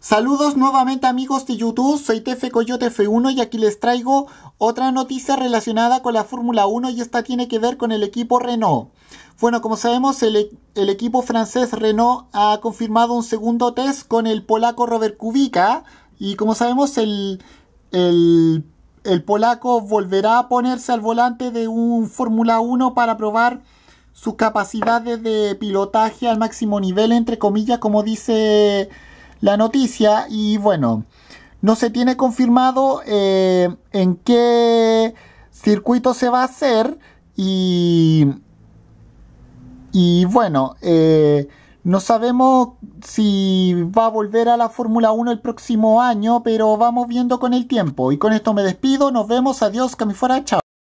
Saludos nuevamente amigos de YouTube, soy TF Coyote F1 y aquí les traigo otra noticia relacionada con la Fórmula 1 y esta tiene que ver con el equipo Renault. Bueno, como sabemos e, el, equipo francés Renault ha confirmado un segundo test con el polaco Robert Kubica y como sabemos el, el, el polaco volverá a ponerse al volante de un Fórmula 1 para probar sus capacidades de pilotaje al máximo nivel, entre comillas, como dice la noticia y bueno, no se tiene confirmado eh, en qué circuito se va a hacer y, bueno, eh, no sabemos si va a volver a la Fórmula 1 el próximo año, pero vamos viendo con el tiempo. Y con esto me despido, nos vemos, adiós, que me fuera, chao.